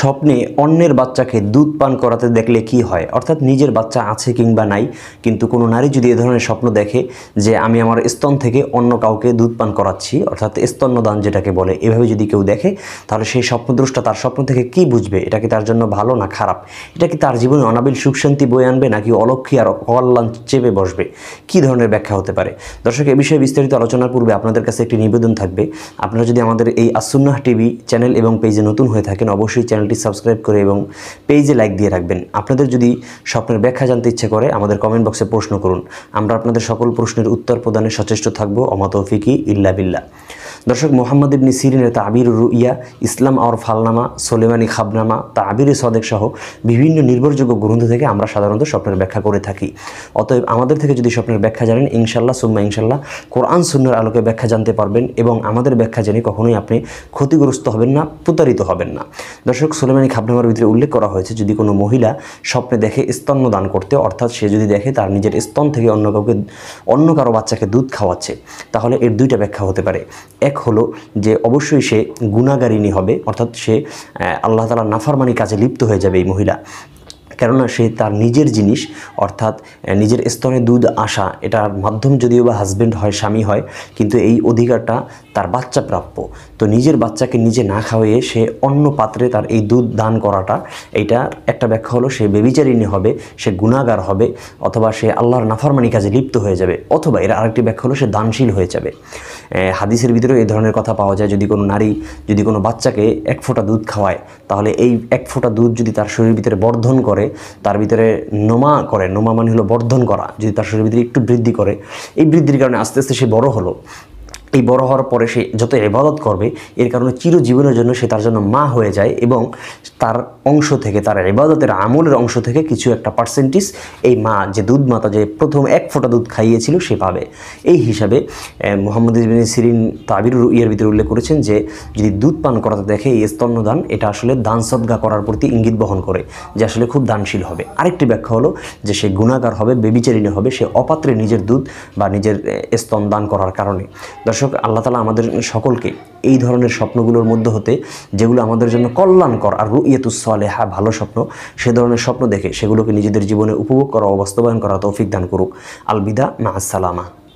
স্বপ্নে অন্যের বাচ্চাকে দুধ পান করাতে দেখলে কি হয় অর্থাৎ নিজের বাচ্চা আছে কিংবা নাই কিন্তু কোনো নারী যদি এ ধরনের স্বপ্ন দেখে যে আমি আমার স্তন থেকে অন্য কাউকে দুধ পান করাচ্ছি অর্থাৎ স্তন্যদান যেটাকে বলে এভাবে যদি কেউ দেখে তাহলে সেই স্বপ্নদ্রষ্টা তার স্বপ্ন থেকে কি বুঝবে এটা কি তার জন্য ভালো না খারাপ এটা কি তার জীবনে অনাবিল সুখ শান্তি বয়ে আনবে নাকি অলক্ষী আর অকল্যাণ চেপে বসবে কি ধরনের ব্যাখ্যা হতে পারে দর্শক এ বিষয়ে বিস্তারিত আলোচনার পূর্বে আপনাদের কাছে একটি নিবেদন থাকবে আপনারা যদি আমাদের এই আসুন্না টিভি চ্যানেল এবং পেজে নতুন হয়ে থাকেন অবশ্যই চ্যানেল চ্যানেলটি সাবস্ক্রাইব করে এবং পেজে লাইক দিয়ে রাখবেন আপনাদের যদি স্বপ্নের ব্যাখ্যা জানতে ইচ্ছে করে আমাদের কমেন্ট বক্সে প্রশ্ন করুন আমরা আপনাদের সকল প্রশ্নের উত্তর প্রদানে সচেষ্ট থাকবো অমাতফিকি ইল্লা বিল্লা দর্শক মোহাম্মদ ইবনি সিরিনের তাবির রুইয়া ইসলাম আর ফালনামা সোলেমানি খাবনামা তাবির সদেক সহ বিভিন্ন নির্ভরযোগ্য গ্রন্থ থেকে আমরা সাধারণত স্বপ্নের ব্যাখ্যা করে থাকি অতএব আমাদের থেকে যদি স্বপ্নের ব্যাখ্যা জানেন ইনশাল্লাহ সুম্মা ইনশাল্লাহ কোরআন সুন্নার আলোকে ব্যাখ্যা জানতে পারবেন এবং আমাদের ব্যাখ্যা জেনে কখনোই আপনি ক্ষতিগ্রস্ত হবেন না প্রতারিত হবেন না দর্শক সোলেমানি খাবনামার ভিতরে উল্লেখ করা হয়েছে যদি কোনো মহিলা স্বপ্নে দেখে স্তন্য দান করতে অর্থাৎ সে যদি দেখে তার নিজের স্তন থেকে অন্য কাউকে অন্য কারো বাচ্চাকে দুধ খাওয়াচ্ছে তাহলে এর দুইটা ব্যাখ্যা হতে পারে এক হলো যে অবশ্যই সে গুণাগারিণী হবে অর্থাৎ সে আল্লাহ তালার নাফারমানি কাজে লিপ্ত হয়ে যাবে এই মহিলা কেননা সে তার নিজের জিনিস অর্থাৎ নিজের স্তনে দুধ আসা এটার মাধ্যম যদিও বা হাজব্যান্ড হয় স্বামী হয় কিন্তু এই অধিকারটা তার বাচ্চা প্রাপ্য তো নিজের বাচ্চাকে নিজে না খাওয়িয়ে সে অন্য পাত্রে তার এই দুধ দান করাটা এইটার একটা ব্যাখ্যা হলো সে বেবিচারিণী হবে সে গুণাগার হবে অথবা সে আল্লাহর নাফরমানি কাজে লিপ্ত হয়ে যাবে অথবা এর আরেকটি ব্যাখ্যা হলো সে দানশীল হয়ে যাবে হাদিসের ভিতরে এই ধরনের কথা পাওয়া যায় যদি কোনো নারী যদি কোনো বাচ্চাকে এক ফোঁটা দুধ খাওয়ায় তাহলে এই এক ফোঁটা দুধ যদি তার শরীরের ভিতরে বর্ধন করে তার ভিতরে নোমা করে নোমা মানে হলো বর্ধন করা যদি তার শরীরের ভিতরে একটু বৃদ্ধি করে এই বৃদ্ধির কারণে আস্তে আস্তে সে বড় হলো এই বড় হওয়ার পরে সে যত এবাদত করবে এর কারণে চিরজীবনের জন্য সে তার জন্য মা হয়ে যায় এবং তার অংশ থেকে তার এবাদতের আমলের অংশ থেকে কিছু একটা পার্সেন্টেজ এই মা যে দুধ মাতা যে প্রথম এক ফোঁটা দুধ খাইয়েছিল সে পাবে এই হিসাবে মোহাম্মদ ইবিন সিরিন তাবির ইয়ের ভিতরে উল্লেখ করেছেন যে যদি দুধ পান করাতে দেখে এই স্তন্যদান এটা আসলে দান সদ্গা করার প্রতি ইঙ্গিত বহন করে যে আসলে খুব দানশীল হবে আরেকটি ব্যাখ্যা হলো যে সে গুণাগার হবে বেবিচারিণী হবে সে অপাত্রে নিজের দুধ বা নিজের স্তন দান করার কারণে দর্শক আল্লাহ তালা আমাদের সকলকে এই ধরনের স্বপ্নগুলোর মধ্যে হতে যেগুলো আমাদের জন্য কল্যাণকর আর হ্যাঁ ভালো স্বপ্ন সে ধরনের স্বপ্ন দেখে সেগুলোকে নিজেদের জীবনে উপভোগ করা ও বাস্তবায়ন করা তৌফিক দান করুক আলবিদা মা আসসালামা